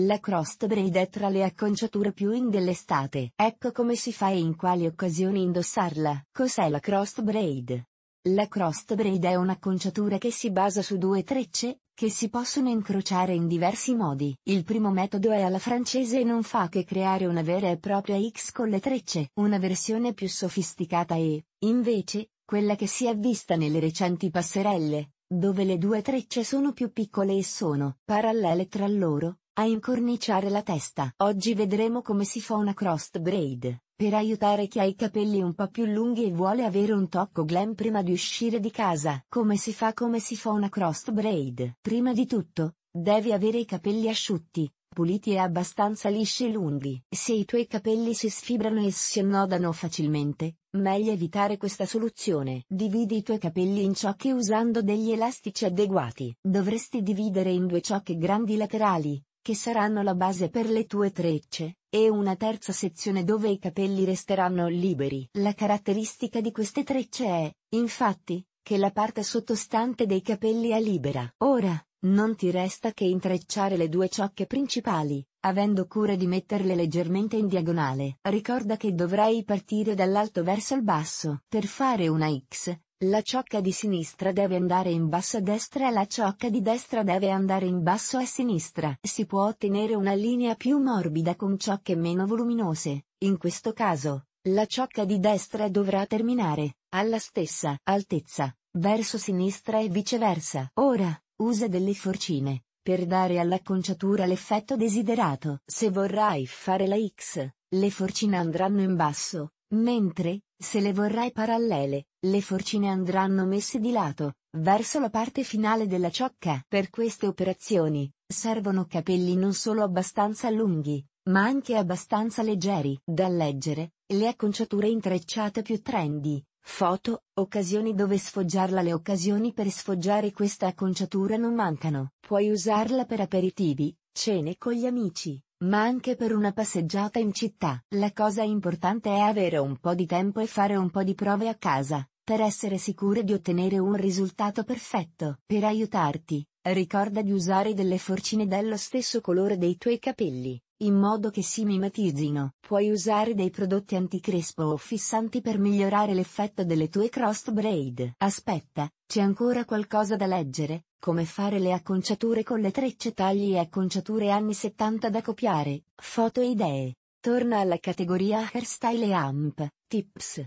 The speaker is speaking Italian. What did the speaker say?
La crost braid è tra le acconciature più in dell'estate. Ecco come si fa e in quali occasioni indossarla. Cos'è la crost braid? La crost braid è un'acconciatura che si basa su due trecce, che si possono incrociare in diversi modi. Il primo metodo è alla francese e non fa che creare una vera e propria X con le trecce. Una versione più sofisticata è, invece, quella che si è vista nelle recenti passerelle, dove le due trecce sono più piccole e sono parallele tra loro, a incorniciare la testa. Oggi vedremo come si fa una crossed braid, per aiutare chi ha i capelli un po' più lunghi e vuole avere un tocco glam prima di uscire di casa. Come si fa come si fa una crossed braid? Prima di tutto, devi avere i capelli asciutti, puliti e abbastanza lisci e lunghi. Se i tuoi capelli si sfibrano e si annodano facilmente, meglio evitare questa soluzione. Dividi i tuoi capelli in ciocche usando degli elastici adeguati. Dovresti dividere in due ciocche grandi laterali, che saranno la base per le tue trecce, e una terza sezione dove i capelli resteranno liberi. La caratteristica di queste trecce è, infatti, che la parte sottostante dei capelli è libera. Ora, non ti resta che intrecciare le due ciocche principali, avendo cura di metterle leggermente in diagonale. Ricorda che dovrai partire dall'alto verso il basso. Per fare una X, la ciocca di sinistra deve andare in basso a destra e la ciocca di destra deve andare in basso a sinistra. Si può ottenere una linea più morbida con ciocche meno voluminose. In questo caso, la ciocca di destra dovrà terminare, alla stessa altezza, verso sinistra e viceversa. Ora, usa delle forcine, per dare all'acconciatura l'effetto desiderato. Se vorrai fare la X, le forcine andranno in basso, Mentre, se le vorrai parallele, le forcine andranno messe di lato, verso la parte finale della ciocca. Per queste operazioni, servono capelli non solo abbastanza lunghi, ma anche abbastanza leggeri. Da leggere, le acconciature intrecciate più trendy. Foto, occasioni dove sfoggiarla Le occasioni per sfoggiare questa acconciatura non mancano. Puoi usarla per aperitivi, cene con gli amici, ma anche per una passeggiata in città. La cosa importante è avere un po' di tempo e fare un po' di prove a casa, per essere sicure di ottenere un risultato perfetto. Per aiutarti, ricorda di usare delle forcine dello stesso colore dei tuoi capelli, in modo che si mimetizzino. Puoi usare dei prodotti anticrespo o fissanti per migliorare l'effetto delle tue crossed braid. Aspetta, c'è ancora qualcosa da leggere? Come fare le acconciature con le trecce tagli e acconciature anni 70 da copiare, foto e idee. Torna alla categoria Hairstyle e Amp, Tips,